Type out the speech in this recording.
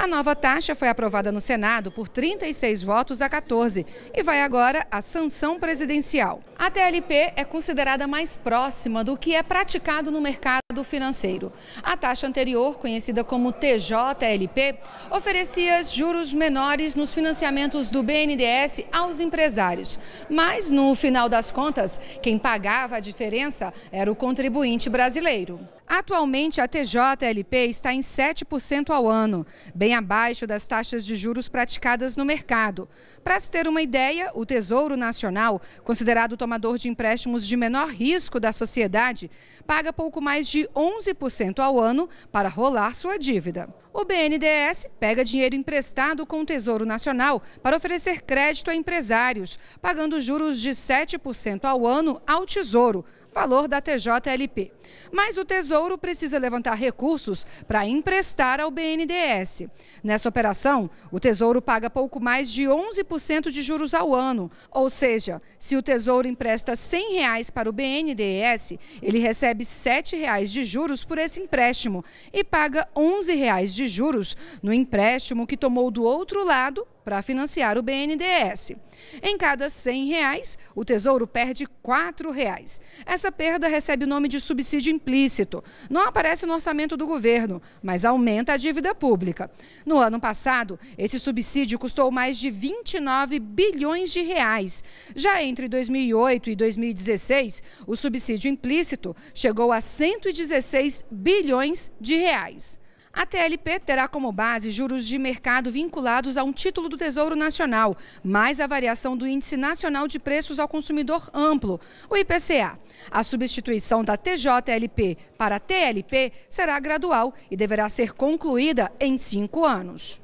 A nova taxa foi aprovada no Senado por 36 votos a 14 e vai agora à sanção presidencial. A TLP é considerada mais próxima do que é praticado no mercado financeiro. A taxa anterior, conhecida como TJLP, oferecia juros menores nos financiamentos do BNDES aos empresários. Mas, no final das contas, quem pagava a diferença era o contribuinte brasileiro. Atualmente, a TJLP está em 7% ao ano, bem abaixo das taxas de juros praticadas no mercado. Para se ter uma ideia, o Tesouro Nacional, considerado o tomador de empréstimos de menor risco da sociedade, paga pouco mais de 11% ao ano para rolar sua dívida. O BNDES pega dinheiro emprestado com o Tesouro Nacional para oferecer crédito a empresários, pagando juros de 7% ao ano ao Tesouro valor da TJLP. Mas o Tesouro precisa levantar recursos para emprestar ao BNDES. Nessa operação, o Tesouro paga pouco mais de 11% de juros ao ano. Ou seja, se o Tesouro empresta R$ 100 reais para o BNDES, ele recebe R$ 7 reais de juros por esse empréstimo e paga R$ 11 reais de juros no empréstimo que tomou do outro lado para financiar o BNDES. Em cada R$ 100, reais, o Tesouro perde R$ Reais. Essa perda recebe o nome de subsídio implícito. Não aparece no orçamento do governo, mas aumenta a dívida pública. No ano passado, esse subsídio custou mais de 29 bilhões de reais. Já entre 2008 e 2016, o subsídio implícito chegou a 116 bilhões de reais. A TLP terá como base juros de mercado vinculados a um título do Tesouro Nacional, mais a variação do Índice Nacional de Preços ao Consumidor Amplo, o IPCA. A substituição da TJLP para a TLP será gradual e deverá ser concluída em cinco anos.